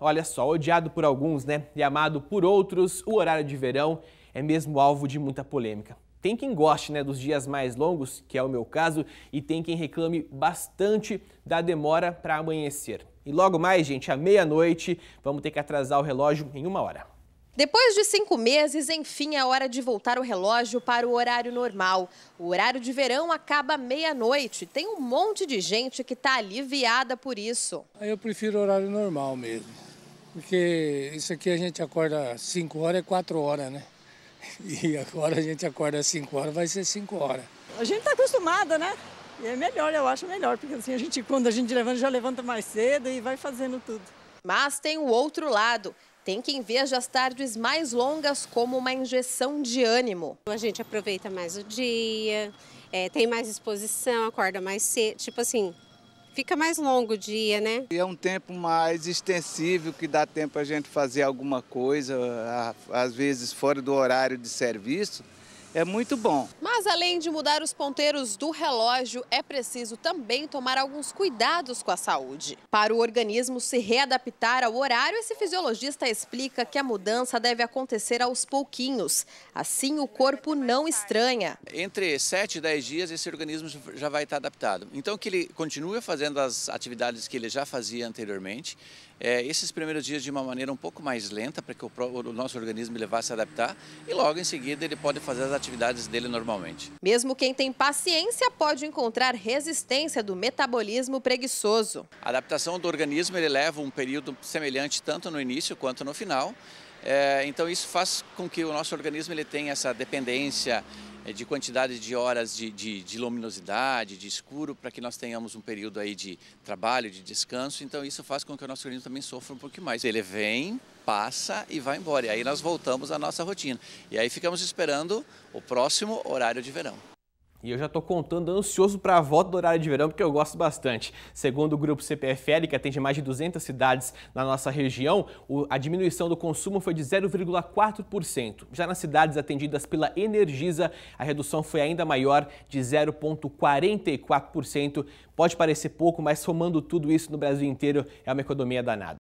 Olha só, odiado por alguns, né, e amado por outros, o horário de verão é mesmo alvo de muita polêmica. Tem quem goste, né, dos dias mais longos, que é o meu caso, e tem quem reclame bastante da demora para amanhecer. E logo mais, gente, à meia-noite, vamos ter que atrasar o relógio em uma hora. Depois de cinco meses, enfim, é hora de voltar o relógio para o horário normal. O horário de verão acaba meia-noite. Tem um monte de gente que está aliviada por isso. Eu prefiro o horário normal mesmo porque isso aqui a gente acorda 5 horas, é 4 horas, né? E agora a gente acorda 5 horas, vai ser 5 horas. A gente está acostumada, né? E é melhor, eu acho melhor, porque assim, a gente, quando a gente levanta, já levanta mais cedo e vai fazendo tudo. Mas tem o outro lado. Tem quem veja as tardes mais longas como uma injeção de ânimo. A gente aproveita mais o dia, é, tem mais exposição, acorda mais cedo. Tipo assim, Fica mais longo o dia, né? E é um tempo mais extensivo que dá tempo a gente fazer alguma coisa, às vezes fora do horário de serviço é muito bom. Mas além de mudar os ponteiros do relógio, é preciso também tomar alguns cuidados com a saúde. Para o organismo se readaptar ao horário, esse fisiologista explica que a mudança deve acontecer aos pouquinhos. Assim, o corpo não estranha. Entre 7 e 10 dias, esse organismo já vai estar adaptado. Então, que ele continue fazendo as atividades que ele já fazia anteriormente é, esses primeiros dias de uma maneira um pouco mais lenta, para que o, o nosso organismo ele vá se adaptar e logo em seguida ele pode fazer as atividades dele normalmente. Mesmo quem tem paciência pode encontrar resistência do metabolismo preguiçoso. A adaptação do organismo ele leva um período semelhante tanto no início quanto no final. É, então isso faz com que o nosso organismo ele tenha essa dependência, é, de quantidade de horas de, de, de luminosidade, de escuro, para que nós tenhamos um período aí de trabalho, de descanso. Então isso faz com que o nosso organismo também sofra um pouco mais. Ele vem, passa e vai embora. E aí nós voltamos à nossa rotina. E aí ficamos esperando o próximo horário de verão. E eu já estou contando ansioso para a volta do horário de verão, porque eu gosto bastante. Segundo o grupo CPFL, que atende mais de 200 cidades na nossa região, a diminuição do consumo foi de 0,4%. Já nas cidades atendidas pela Energisa, a redução foi ainda maior, de 0,44%. Pode parecer pouco, mas somando tudo isso no Brasil inteiro, é uma economia danada.